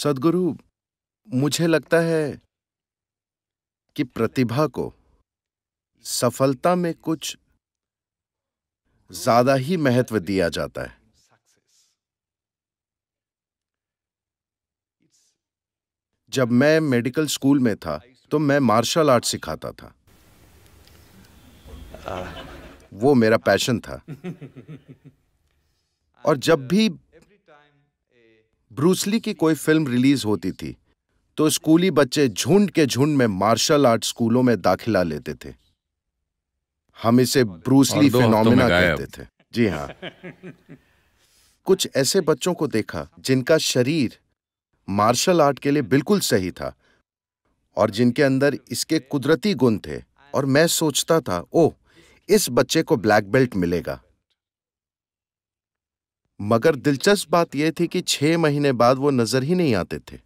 सदगुरु मुझे लगता है कि प्रतिभा को सफलता में कुछ ज्यादा ही महत्व दिया जाता है जब मैं मेडिकल स्कूल में था तो मैं मार्शल आर्ट सिखाता था वो मेरा पैशन था और जब भी ब्रूसली की कोई फिल्म रिलीज होती थी तो स्कूली बच्चे झुंड के झुंड में मार्शल आर्ट स्कूलों में दाखिला लेते थे हम इसे ब्रूसली फिनोमिना कहते थे जी हाँ कुछ ऐसे बच्चों को देखा जिनका शरीर मार्शल आर्ट के लिए बिल्कुल सही था और जिनके अंदर इसके कुदरती गुण थे और मैं सोचता था ओ इस बच्चे को ब्लैक बेल्ट मिलेगा मगर दिलचस्प बात यह थी कि छह महीने बाद वो नज़र ही नहीं आते थे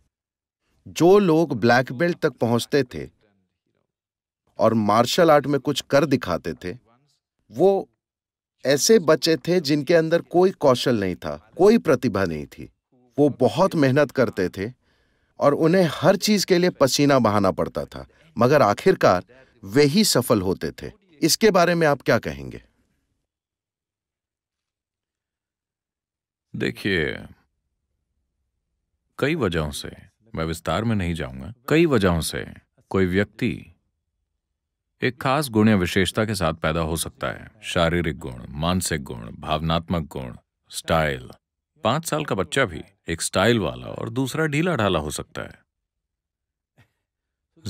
जो लोग ब्लैक बेल्ट तक पहुंचते थे और मार्शल आर्ट में कुछ कर दिखाते थे वो ऐसे बच्चे थे जिनके अंदर कोई कौशल नहीं था कोई प्रतिभा नहीं थी वो बहुत मेहनत करते थे और उन्हें हर चीज के लिए पसीना बहाना पड़ता था मगर आखिरकार वे ही सफल होते थे इसके बारे में आप क्या कहेंगे देखिए कई वजहों से मैं विस्तार में नहीं जाऊंगा कई वजहों से कोई व्यक्ति एक खास गुण या विशेषता के साथ पैदा हो सकता है शारीरिक गुण मानसिक गुण भावनात्मक गुण स्टाइल पांच साल का बच्चा भी एक स्टाइल वाला और दूसरा ढीला ढाला हो सकता है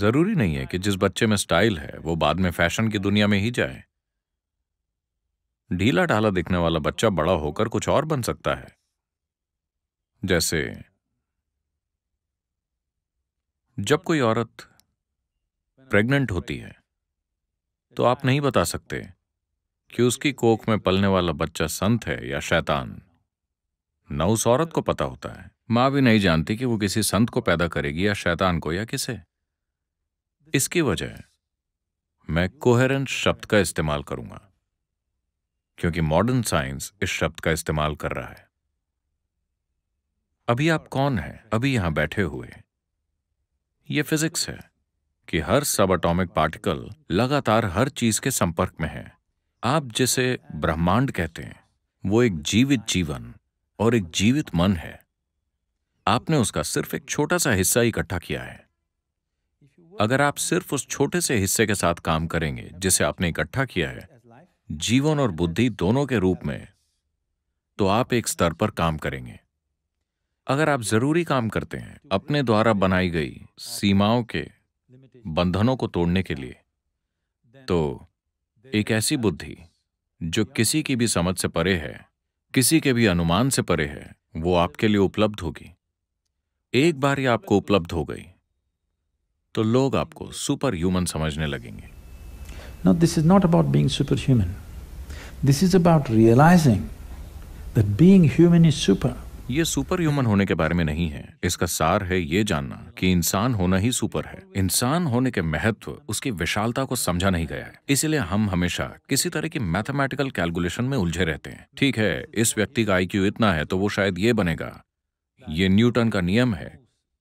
जरूरी नहीं है कि जिस बच्चे में स्टाइल है वो बाद में फैशन की दुनिया में ही जाए ढीला ढाला दिखने वाला बच्चा बड़ा होकर कुछ और बन सकता है जैसे जब कोई औरत प्रेग्नेंट होती है तो आप नहीं बता सकते कि उसकी कोख में पलने वाला बच्चा संत है या शैतान न उस औरत को पता होता है मां भी नहीं जानती कि वो किसी संत को पैदा करेगी या शैतान को या किसे इसकी वजह मैं कोहेरेंट शब्द का इस्तेमाल करूंगा क्योंकि मॉडर्न साइंस इस शब्द का इस्तेमाल कर रहा है अभी आप कौन हैं अभी यहां बैठे हुए यह फिजिक्स है कि हर सब एटॉमिक पार्टिकल लगातार हर चीज के संपर्क में है आप जिसे ब्रह्मांड कहते हैं वो एक जीवित जीवन और एक जीवित मन है आपने उसका सिर्फ एक छोटा सा हिस्सा इकट्ठा किया है अगर आप सिर्फ उस छोटे से हिस्से के साथ काम करेंगे जिसे आपने इकट्ठा किया है जीवन और बुद्धि दोनों के रूप में तो आप एक स्तर पर काम करेंगे अगर आप जरूरी काम करते हैं अपने द्वारा बनाई गई सीमाओं के बंधनों को तोड़ने के लिए तो एक ऐसी बुद्धि जो किसी की भी समझ से परे है किसी के भी अनुमान से परे है वो आपके लिए उपलब्ध होगी एक बार ये आपको उपलब्ध हो गई तो लोग आपको सुपर ह्यूमन समझने लगेंगे No, this is not about being superhuman. This is about realizing that being human is super. ये सुपर ह्यूमन होने के बारे में नहीं है इसका सार है ये जानना कि इंसान होना ही सुपर है इंसान होने के महत्व उसकी विशालता को समझा नहीं गया है इसीलिए हम हमेशा किसी तरह की मैथमेटिकल कैलकुलेशन में उलझे रहते हैं ठीक है इस व्यक्ति का आईक्यू इतना है तो वो शायद ये बनेगा ये न्यूटन का नियम है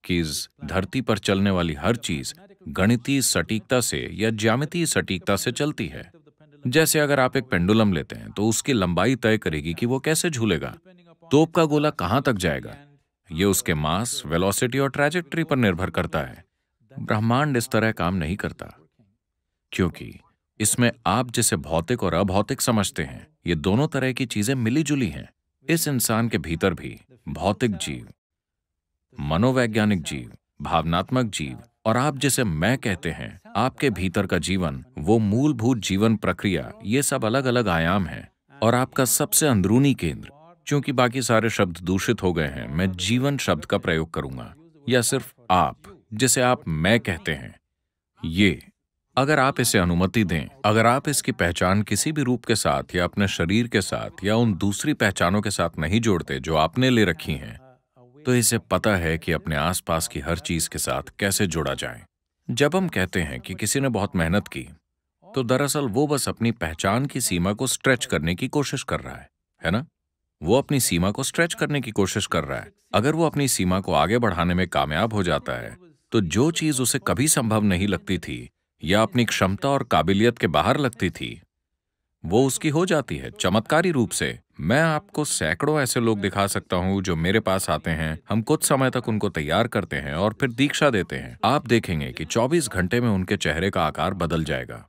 कि इस धरती पर चलने वाली हर चीज गणितीय सटीकता से या ज्यामितीय सटीकता से चलती है जैसे अगर आप एक पेंडुलम लेते हैं तो उसकी लंबाई तय करेगी कि वो कैसे झूलेगा तोप का गोला कहां तक जाएगा ये उसके मास वेलोसिटी और ट्रैजेक्टरी पर निर्भर करता है ब्रह्मांड इस तरह काम नहीं करता क्योंकि इसमें आप जिसे भौतिक और अभौतिक समझते हैं ये दोनों तरह की चीजें मिलीजुली हैं इस इंसान के भीतर भी भौतिक जीव मनोवैज्ञानिक जीव भावनात्मक जीव और आप जैसे मैं कहते हैं आपके भीतर का जीवन वो मूलभूत जीवन प्रक्रिया ये सब अलग अलग आयाम है और आपका सबसे अंदरूनी केंद्र क्योंकि बाकी सारे शब्द दूषित हो गए हैं मैं जीवन शब्द का प्रयोग करूंगा या सिर्फ आप जिसे आप मैं कहते हैं ये अगर आप इसे अनुमति दें अगर आप इसकी पहचान किसी भी रूप के साथ या अपने शरीर के साथ या उन दूसरी पहचानों के साथ नहीं जोड़ते जो आपने ले रखी हैं तो इसे पता है कि अपने आसपास की हर चीज के साथ कैसे जोड़ा जाए जब हम कहते हैं कि किसी ने बहुत मेहनत की तो दरअसल वो बस अपनी पहचान की सीमा को स्ट्रेच करने की कोशिश कर रहा है है ना वो अपनी सीमा को स्ट्रेच करने की कोशिश कर रहा है अगर वो अपनी सीमा को आगे बढ़ाने में कामयाब हो जाता है तो जो चीज उसे कभी संभव नहीं लगती थी या अपनी क्षमता और काबिलियत के बाहर लगती थी वो उसकी हो जाती है चमत्कारी रूप से मैं आपको सैकड़ों ऐसे लोग दिखा सकता हूँ जो मेरे पास आते हैं हम कुछ समय तक उनको तैयार करते हैं और फिर दीक्षा देते हैं आप देखेंगे कि 24 घंटे में उनके चेहरे का आकार बदल जाएगा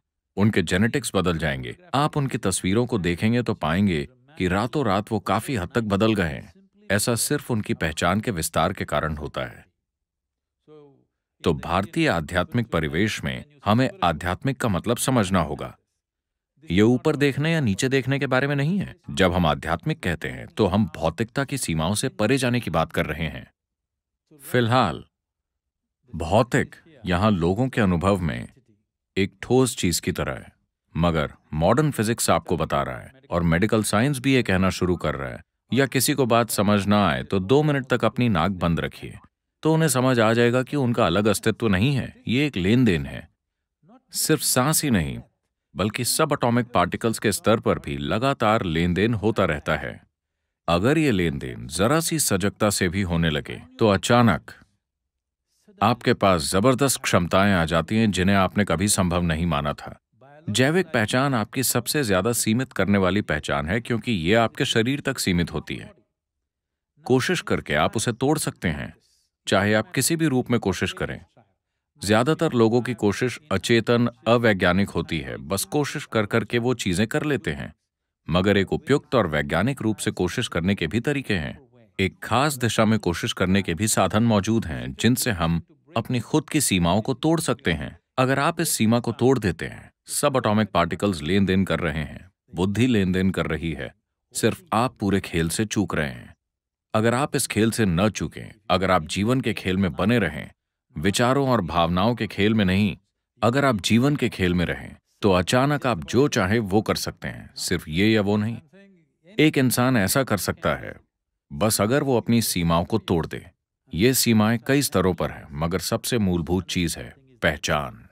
उनके जेनेटिक्स बदल जाएंगे आप उनकी तस्वीरों को देखेंगे तो पाएंगे कि रातों रात वो काफी हद तक बदल गए हैं ऐसा सिर्फ उनकी पहचान के विस्तार के कारण होता है तो भारतीय आध्यात्मिक परिवेश में हमें आध्यात्मिक का मतलब समझना होगा ये ऊपर देखने या नीचे देखने के बारे में नहीं है जब हम आध्यात्मिक कहते हैं तो हम भौतिकता की सीमाओं से परे जाने की बात कर रहे हैं फिलहाल भौतिक यहां लोगों के अनुभव में एक ठोस चीज की तरह है मगर मॉडर्न फिजिक्स आपको बता रहा है और मेडिकल साइंस भी ये कहना शुरू कर रहा है या किसी को बात समझ ना आए तो दो मिनट तक अपनी नाक बंद रखिए तो उन्हें समझ आ जाएगा कि उनका अलग अस्तित्व नहीं है ये एक लेन देन है सिर्फ सांस ही नहीं बल्कि सब अटोमिक पार्टिकल्स के स्तर पर भी लगातार लेन देन होता रहता है अगर ये लेन देन जरा सी सजगता से भी होने लगे तो अचानक आपके पास जबरदस्त क्षमताएं आ जाती हैं जिन्हें आपने कभी संभव नहीं माना था जैविक पहचान आपकी सबसे ज्यादा सीमित करने वाली पहचान है क्योंकि ये आपके शरीर तक सीमित होती है कोशिश करके आप उसे तोड़ सकते हैं चाहे आप किसी भी रूप में कोशिश करें ज्यादातर लोगों की कोशिश अचेतन अवैज्ञानिक होती है बस कोशिश कर करके वो चीजें कर लेते हैं मगर एक उपयुक्त और वैज्ञानिक रूप से कोशिश करने के भी तरीके हैं एक खास दिशा में कोशिश करने के भी साधन मौजूद हैं जिनसे हम अपनी खुद की सीमाओं को तोड़ सकते हैं अगर आप इस सीमा को तोड़ देते हैं सब अटोमिक पार्टिकल्स लेन देन कर रहे हैं बुद्धि लेन देन कर रही है सिर्फ आप पूरे खेल से चूक रहे हैं अगर आप इस खेल से न चूकें अगर आप जीवन के खेल में बने रहें विचारों और भावनाओं के खेल में नहीं अगर आप जीवन के खेल में रहें तो अचानक आप जो चाहे वो कर सकते हैं सिर्फ ये या वो नहीं एक इंसान ऐसा कर सकता है बस अगर वो अपनी सीमाओं को तोड़ दे ये सीमाएं कई स्तरों पर हैं मगर सबसे मूलभूत चीज है पहचान